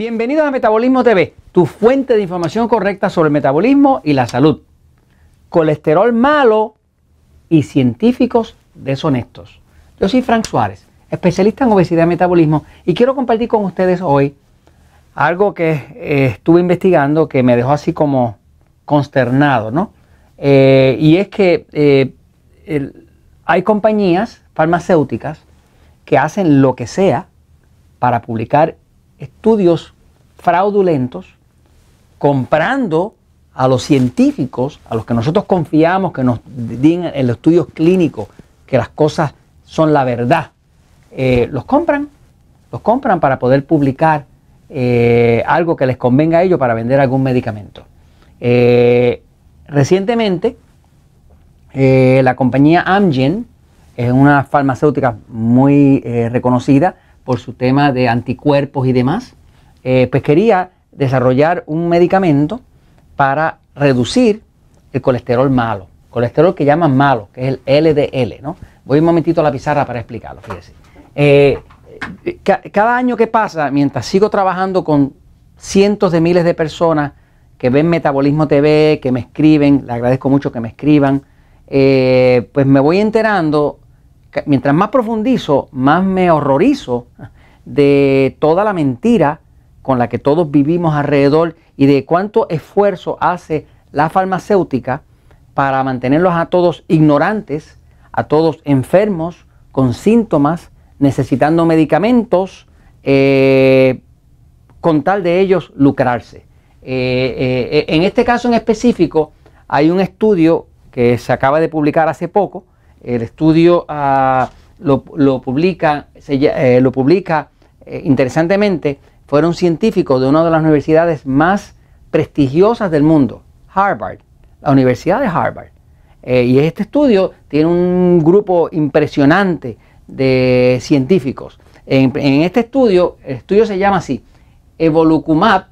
Bienvenidos a Metabolismo TV, tu fuente de información correcta sobre el metabolismo y la salud. Colesterol malo y científicos deshonestos. Yo soy Frank Suárez, especialista en obesidad y metabolismo, y quiero compartir con ustedes hoy algo que eh, estuve investigando que me dejó así como consternado, ¿no? Eh, y es que eh, hay compañías farmacéuticas que hacen lo que sea para publicar estudios fraudulentos, comprando a los científicos, a los que nosotros confiamos, que nos digan en los estudios clínicos que las cosas son la verdad, eh, los compran, los compran para poder publicar eh, algo que les convenga a ellos para vender algún medicamento. Eh, recientemente, la compañía Amgen, es una farmacéutica muy reconocida, por su tema de anticuerpos y demás, eh, pues quería desarrollar un medicamento para reducir el colesterol malo, colesterol que llaman malo, que es el LDL, ¿no? Voy un momentito a la pizarra para explicarlo, fíjese. Eh, cada año que pasa, mientras sigo trabajando con cientos de miles de personas que ven Metabolismo TV, que me escriben, le agradezco mucho que me escriban, eh, pues me voy enterando mientras más profundizo, más me horrorizo de toda la mentira con la que todos vivimos alrededor y de cuánto esfuerzo hace la farmacéutica para mantenerlos a todos ignorantes, a todos enfermos, con síntomas, necesitando medicamentos, eh, con tal de ellos lucrarse. Eh, eh, en este caso en específico, hay un estudio que se acaba de publicar hace poco, el estudio ah, lo, publica, eh, lo publica eh, interesantemente, fueron científicos de una de las universidades más prestigiosas del mundo, Harvard, la Universidad de Harvard. Eh, y este estudio tiene un grupo impresionante de científicos. En, en, este estudio, el estudio se llama así, Evolucumab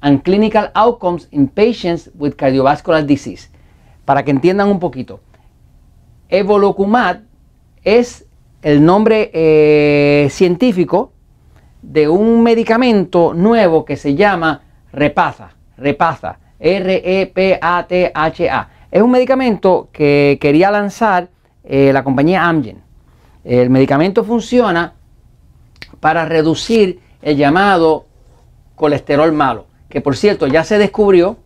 and Clinical Outcomes in Patients with Cardiovascular Disease. Para que entiendan un poquito, Evolocumab es el nombre eh, científico de un medicamento nuevo que se llama Repaza, Repaza, R-E-P-A-T-H-A. E es un medicamento que quería lanzar eh, la compañía Amgen. El medicamento funciona para reducir el llamado colesterol malo, que por cierto ya se descubrió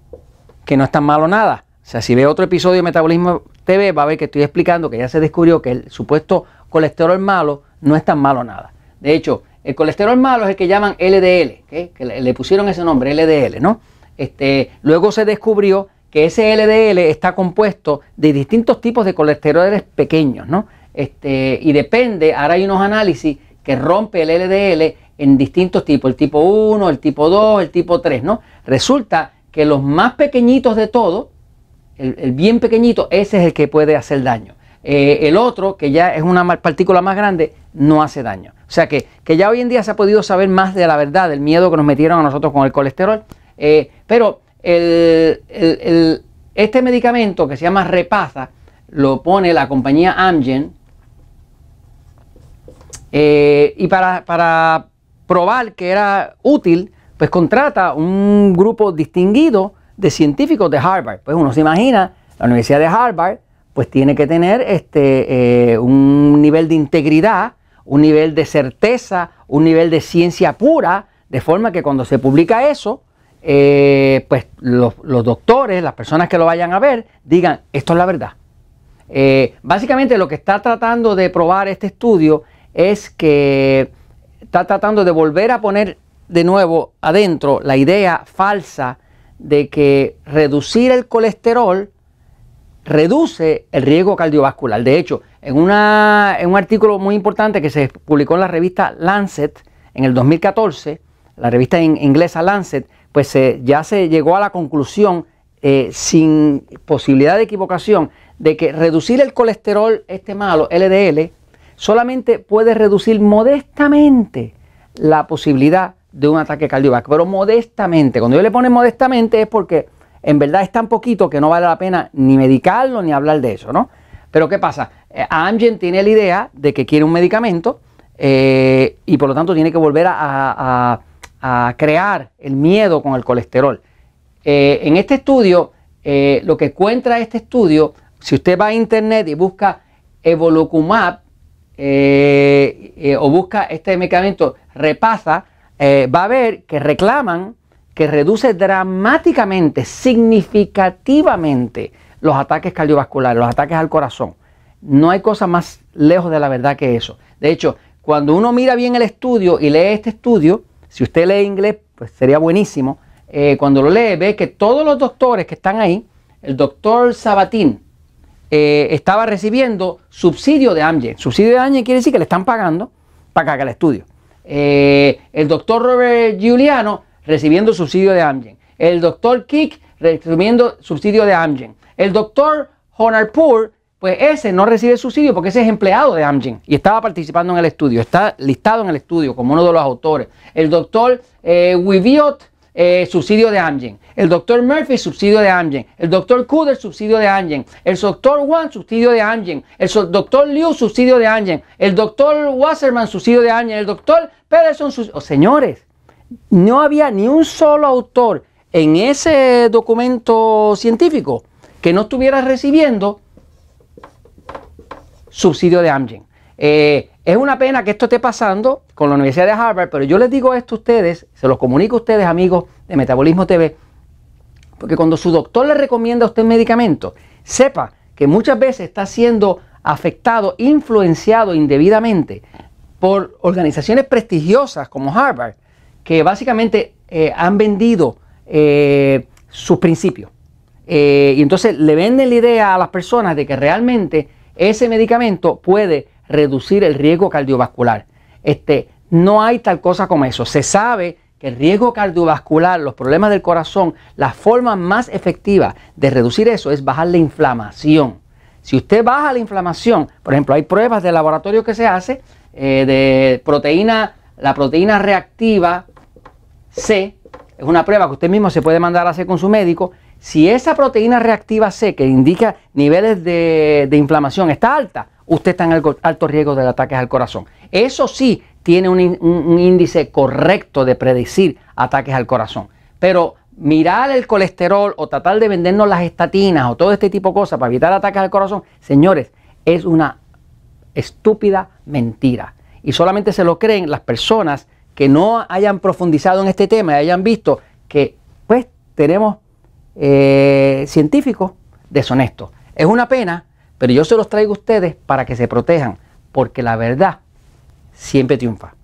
que no es tan malo nada. O sea, si ve otro episodio de metabolismo va a ver que estoy explicando que ya se descubrió que el supuesto colesterol malo no es tan malo nada. De hecho, el colesterol malo es el que llaman LDL, que le pusieron ese nombre, LDL, ¿no? Este, luego se descubrió que ese LDL está compuesto de distintos tipos de colesteroles pequeños, ¿no? Este, y depende, ahora hay unos análisis que rompe el LDL en distintos tipos, el tipo 1, el tipo 2, el tipo 3, ¿no? Resulta que los más pequeñitos de todos el, bien pequeñito, ese es el que puede hacer daño. Eh, el otro, que ya es una partícula más grande, no hace daño. O sea que, ya hoy en día se ha podido saber más de la verdad, del miedo que nos metieron a nosotros con el colesterol. Eh, pero este medicamento que se llama Repaza, lo pone la compañía Amgen. Eh, y para, para probar que era útil, pues contrata un grupo distinguido de científicos de Harvard. Pues uno se imagina, la Universidad de Harvard, pues tiene que tener este, eh, un nivel de integridad, un nivel de certeza, un nivel de ciencia pura, de forma que cuando se publica eso, eh, pues los, doctores, las personas que lo vayan a ver, digan, esto es la verdad. Eh, básicamente lo que está tratando de probar este estudio es que está tratando de volver a poner de nuevo adentro la idea falsa de que reducir el colesterol reduce el riesgo cardiovascular. De hecho, en, en un artículo muy importante que se publicó en la revista Lancet en el 2014, la revista inglesa Lancet, pues ya se llegó a la conclusión eh, sin posibilidad de equivocación de que reducir el colesterol este malo, LDL, solamente puede reducir modestamente la posibilidad de un ataque cardiovascular. Pero modestamente, cuando yo le pone modestamente es porque en verdad es tan poquito que no vale la pena ni medicarlo ni hablar de eso, ¿no? Pero ¿qué pasa? Eh, Amgen tiene la idea de que quiere un medicamento eh, y por lo tanto tiene que volver a, crear el miedo con el colesterol. Eh, en este estudio, lo que encuentra este estudio, si usted va a internet y busca Evolucumab o busca este medicamento, repasa, eh, va a ver que reclaman que reduce dramáticamente, significativamente los ataques cardiovasculares, los ataques al corazón. No hay cosa más lejos de la verdad que eso. De hecho, cuando uno mira bien el estudio y lee este estudio, si usted lee inglés, pues sería buenísimo. Eh, cuando lo lee, ve que todos los doctores que están ahí, el doctor Sabatín eh, estaba recibiendo subsidio de Amgen. Subsidio de Amgen quiere decir que le están pagando para que haga el estudio. Eh, el doctor Robert Giuliano recibiendo subsidio de Amgen. El doctor Kick recibiendo subsidio de Amgen. El doctor Poor, pues ese no recibe subsidio porque ese es empleado de Amgen y estaba participando en el estudio, está listado en el estudio como uno de los autores. El doctor eh, eh, subsidio de Amgen, el doctor Murphy, subsidio de Amgen, el doctor Kuder, subsidio de Amgen, el doctor Wang subsidio de Amgen, el doctor Liu, subsidio de Amgen, el doctor Wasserman, subsidio de Amgen, el doctor Pederson, subsidio. Oh, señores, no había ni un solo autor en ese documento científico que no estuviera recibiendo subsidio de Amgen. Eh, es una pena que esto esté pasando con la Universidad de Harvard, pero yo les digo esto a ustedes, se los comunico a ustedes, amigos de Metabolismo TV, porque cuando su doctor le recomienda a usted medicamento, sepa que muchas veces está siendo afectado, influenciado indebidamente por organizaciones prestigiosas como Harvard, que básicamente eh, han vendido eh, sus principios. Eh, y entonces le venden la idea a las personas de que realmente ese medicamento puede reducir el riesgo cardiovascular. Este, no hay tal cosa como eso. Se sabe que el riesgo cardiovascular, los problemas del corazón, la forma más efectiva de reducir eso es bajar la inflamación. Si usted baja la inflamación, por ejemplo, hay pruebas de laboratorio que se hace eh, de proteína, la proteína reactiva C, es una prueba que usted mismo se puede mandar a hacer con su médico. Si esa proteína reactiva C, que indica niveles de inflamación, está alta, usted está en alto riesgo de ataques al corazón. Eso sí tiene un, índice correcto de predecir ataques al corazón. Pero mirar el colesterol o tratar de vendernos las estatinas o todo este tipo de cosas para evitar ataques al corazón, señores, es una estúpida mentira. Y solamente se lo creen las personas que no hayan profundizado en este tema y hayan visto que pues tenemos eh, científicos deshonestos. Es una pena pero yo se los traigo a ustedes para que se protejan, porque la verdad siempre triunfa.